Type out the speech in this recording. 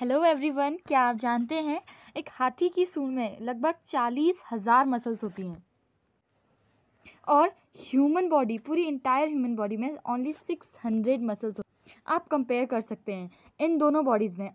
hello everyone क्या आप जानते हैं एक हाथी की सूंड में लगभग चालीस हज़ार मसल्स होती हैं और ह्यूमन बॉडी पूरी इंटायर ह्यूमन बॉडी में ओनली सिक्स हंड्रेड मसल्स आप कंपेयर कर सकते हैं इन दोनों बॉडीज़ में